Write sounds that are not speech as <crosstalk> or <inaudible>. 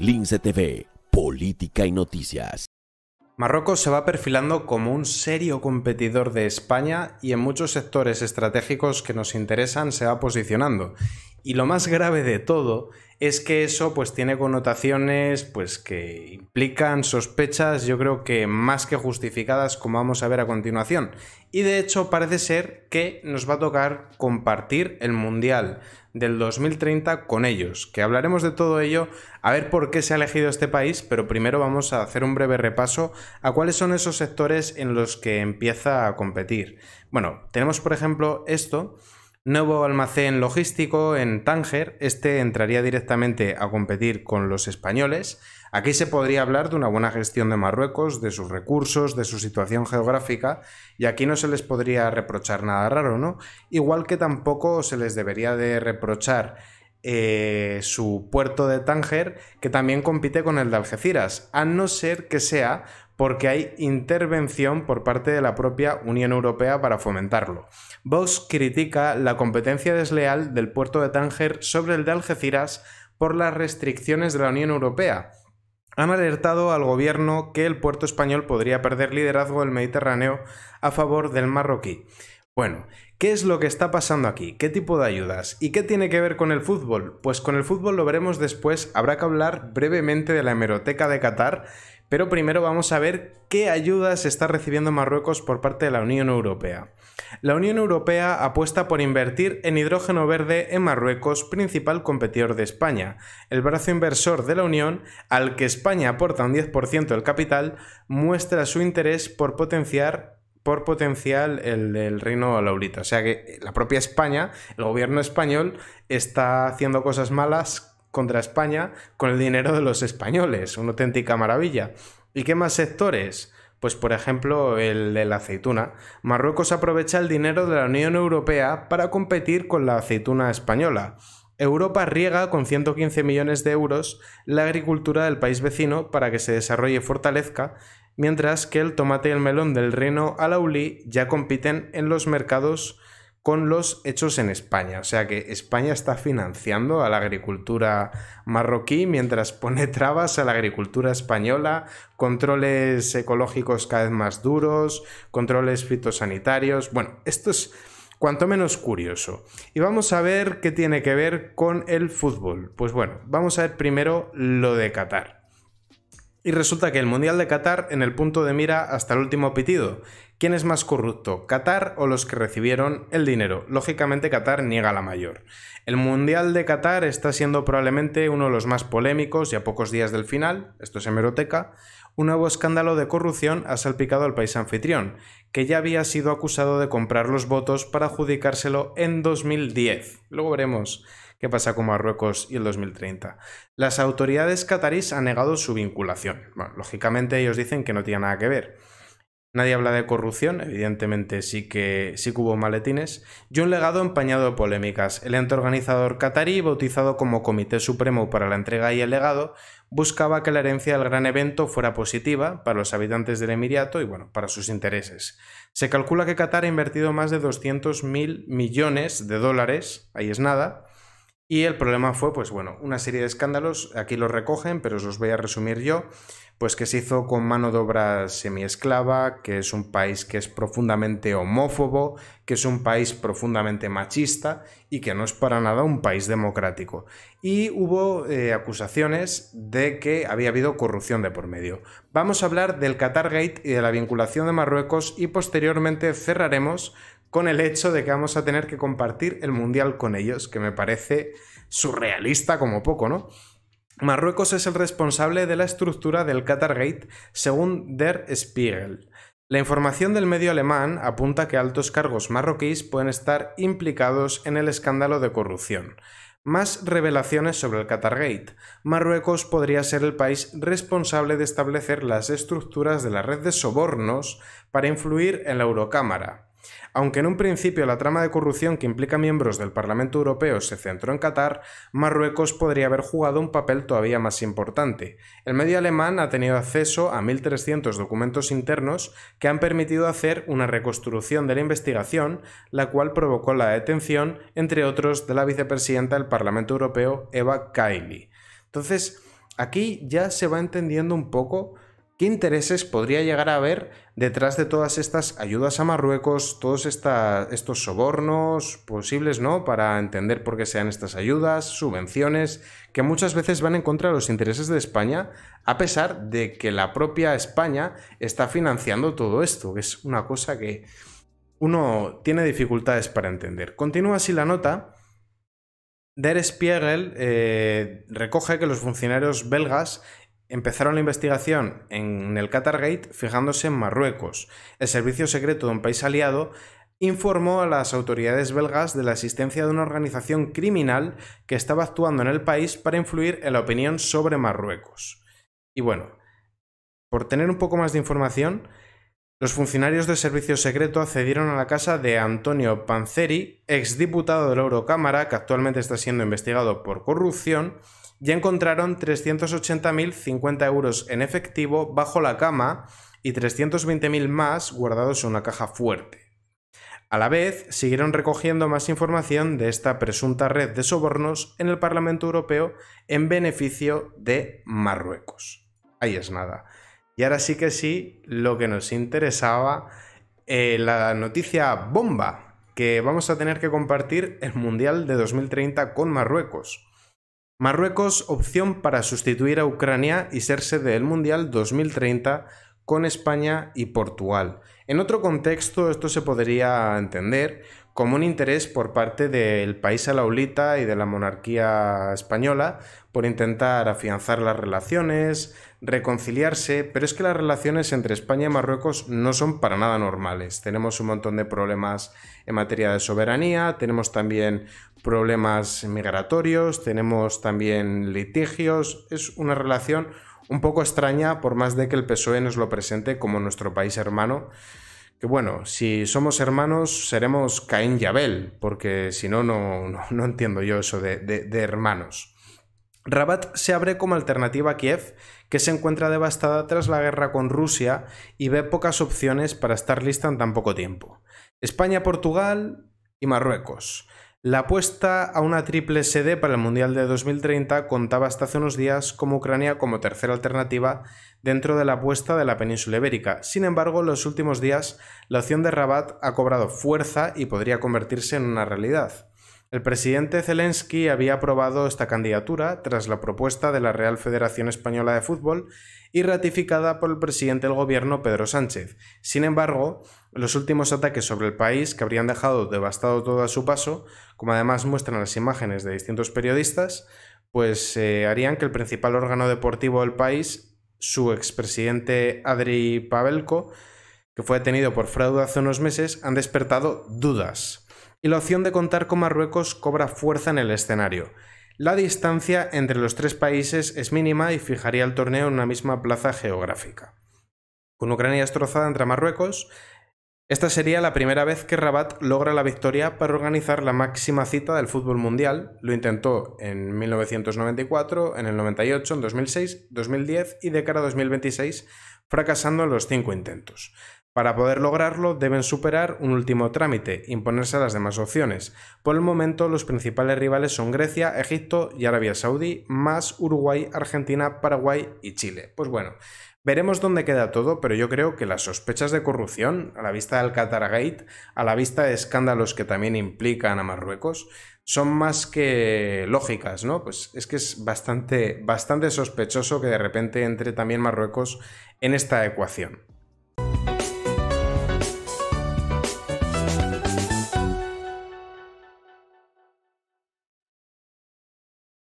Lince TV, Política y Noticias. Marruecos se va perfilando como un serio competidor de España y en muchos sectores estratégicos que nos interesan se va posicionando. Y lo más grave de todo es que eso pues tiene connotaciones pues que implican sospechas yo creo que más que justificadas como vamos a ver a continuación. Y de hecho parece ser que nos va a tocar compartir el Mundial del 2030 con ellos, que hablaremos de todo ello, a ver por qué se ha elegido este país, pero primero vamos a hacer un breve repaso a cuáles son esos sectores en los que empieza a competir. Bueno, tenemos por ejemplo esto Nuevo almacén logístico en Tánger, este entraría directamente a competir con los españoles. Aquí se podría hablar de una buena gestión de Marruecos, de sus recursos, de su situación geográfica, y aquí no se les podría reprochar nada raro, ¿no? Igual que tampoco se les debería de reprochar eh, su puerto de Tánger, que también compite con el de Algeciras, a no ser que sea porque hay intervención por parte de la propia Unión Europea para fomentarlo. Vox critica la competencia desleal del puerto de Tánger sobre el de Algeciras por las restricciones de la Unión Europea. Han alertado al gobierno que el puerto español podría perder liderazgo del Mediterráneo a favor del marroquí. Bueno, ¿qué es lo que está pasando aquí? ¿Qué tipo de ayudas? ¿Y qué tiene que ver con el fútbol? Pues con el fútbol lo veremos después, habrá que hablar brevemente de la hemeroteca de Qatar, pero primero vamos a ver qué ayudas está recibiendo Marruecos por parte de la Unión Europea. La Unión Europea apuesta por invertir en hidrógeno verde en Marruecos, principal competidor de España. El brazo inversor de la Unión, al que España aporta un 10% del capital, muestra su interés por potenciar por potencial el, el reino laurita. O sea que la propia España, el gobierno español, está haciendo cosas malas contra España con el dinero de los españoles, una auténtica maravilla. ¿Y qué más sectores? Pues por ejemplo el de la aceituna. Marruecos aprovecha el dinero de la Unión Europea para competir con la aceituna española. Europa riega con 115 millones de euros la agricultura del país vecino para que se desarrolle y fortalezca, mientras que el tomate y el melón del reino alauli ya compiten en los mercados con los hechos en España. O sea que España está financiando a la agricultura marroquí mientras pone <laughs> trabas a la agricultura española, controles ecológicos cada vez más duros, controles fitosanitarios. Bueno, esto es cuanto menos curioso. Y vamos a ver qué tiene que ver con el fútbol. Pues bueno, vamos a ver primero lo de Qatar. Y resulta que el Mundial de Qatar en el punto de mira hasta el último pitido, ¿Quién es más corrupto, Qatar o los que recibieron el dinero? Lógicamente Qatar niega la mayor. El Mundial de Qatar está siendo probablemente uno de los más polémicos y a pocos días del final, esto es hemeroteca, un nuevo escándalo de corrupción ha salpicado al país anfitrión, que ya había sido acusado de comprar los votos para adjudicárselo en 2010. Luego veremos qué pasa con Marruecos y el 2030. Las autoridades catarís han negado su vinculación. Bueno, lógicamente ellos dicen que no tiene nada que ver. Nadie habla de corrupción, evidentemente sí que, sí hubo maletines, y un legado empañado de polémicas. El ente organizador catarí, bautizado como Comité Supremo para la Entrega y el Legado, buscaba que la herencia del gran evento fuera positiva para los habitantes del Emirato y bueno, para sus intereses. Se calcula que Qatar ha invertido más de 200.000 millones de dólares, ahí es nada, y el problema fue, pues bueno, una serie de escándalos, aquí los recogen, pero os los voy a resumir yo, pues que se hizo con mano de obra semiesclava, que es un país que es profundamente homófobo, que es un país profundamente machista y que no es para nada un país democrático. Y hubo eh, acusaciones de que había habido corrupción de por medio. Vamos a hablar del Qatar Gate y de la vinculación de Marruecos y posteriormente cerraremos con el hecho de que vamos a tener que compartir el Mundial con ellos, que me parece surrealista como poco, ¿no? Marruecos es el responsable de la estructura del Qatar Gate, según Der Spiegel. La información del medio alemán apunta que altos cargos marroquíes pueden estar implicados en el escándalo de corrupción. Más revelaciones sobre el Gate. Marruecos podría ser el país responsable de establecer las estructuras de la red de sobornos para influir en la Eurocámara. Aunque en un principio la trama de corrupción que implica miembros del Parlamento Europeo se centró en Qatar, Marruecos podría haber jugado un papel todavía más importante. El medio alemán ha tenido acceso a 1.300 documentos internos que han permitido hacer una reconstrucción de la investigación, la cual provocó la detención, entre otros, de la vicepresidenta del Parlamento Europeo, Eva Kaili. Entonces, aquí ya se va entendiendo un poco ¿Qué intereses podría llegar a haber detrás de todas estas ayudas a Marruecos, todos estos sobornos posibles, ¿no? Para entender por qué sean estas ayudas, subvenciones, que muchas veces van en contra de los intereses de España, a pesar de que la propia España está financiando todo esto, es una cosa que uno tiene dificultades para entender. Continúa así la nota. Der Spiegel eh, recoge que los funcionarios belgas Empezaron la investigación en el Gate fijándose en Marruecos. El servicio secreto de un país aliado informó a las autoridades belgas de la existencia de una organización criminal que estaba actuando en el país para influir en la opinión sobre Marruecos. Y bueno, por tener un poco más de información, los funcionarios del servicio secreto accedieron a la casa de Antonio Panzeri, exdiputado de la Eurocámara, que actualmente está siendo investigado por corrupción, ya encontraron 380.050 euros en efectivo bajo la cama y 320.000 más guardados en una caja fuerte. A la vez, siguieron recogiendo más información de esta presunta red de sobornos en el Parlamento Europeo en beneficio de Marruecos. Ahí es nada. Y ahora sí que sí, lo que nos interesaba, eh, la noticia bomba que vamos a tener que compartir el Mundial de 2030 con Marruecos. Marruecos opción para sustituir a Ucrania y ser sede del Mundial 2030 con España y Portugal. En otro contexto esto se podría entender como un interés por parte del país alaulita y de la monarquía española por intentar afianzar las relaciones, reconciliarse, pero es que las relaciones entre España y Marruecos no son para nada normales. Tenemos un montón de problemas en materia de soberanía, tenemos también problemas migratorios, tenemos también litigios, es una relación un poco extraña por más de que el PSOE nos lo presente como nuestro país hermano, que bueno, si somos hermanos seremos Caín y Abel, porque si no, no, no entiendo yo eso de hermanos. Rabat se abre como alternativa a Kiev, que se encuentra devastada tras la guerra con Rusia y ve pocas opciones para estar lista en tan poco tiempo. España, Portugal y Marruecos. La apuesta a una triple sede para el Mundial de 2030 contaba hasta hace unos días con Ucrania como tercera alternativa dentro de la apuesta de la península ibérica. Sin embargo, en los últimos días la opción de Rabat ha cobrado fuerza y podría convertirse en una realidad. El presidente Zelensky había aprobado esta candidatura tras la propuesta de la Real Federación Española de Fútbol y ratificada por el presidente del gobierno Pedro Sánchez. Sin embargo, los últimos ataques sobre el país, que habrían dejado devastado todo a su paso, como además muestran las imágenes de distintos periodistas, pues eh, harían que el principal órgano deportivo del país, su expresidente Adri Pavelko, que fue detenido por fraude hace unos meses, han despertado dudas y la opción de contar con Marruecos cobra fuerza en el escenario. La distancia entre los tres países es mínima y fijaría el torneo en una misma plaza geográfica. Con Ucrania destrozada entre Marruecos, esta sería la primera vez que Rabat logra la victoria para organizar la máxima cita del fútbol mundial. Lo intentó en 1994, en el 98, en 2006, 2010 y de cara a 2026, fracasando en los cinco intentos. Para poder lograrlo deben superar un último trámite, imponerse a las demás opciones. Por el momento los principales rivales son Grecia, Egipto y Arabia Saudí, más Uruguay, Argentina, Paraguay y Chile. Pues bueno, Veremos dónde queda todo, pero yo creo que las sospechas de corrupción, a la vista del Qatar a la vista de escándalos que también implican a Marruecos, son más que lógicas, ¿no? Pues es que es bastante, bastante sospechoso que de repente entre también Marruecos en esta ecuación.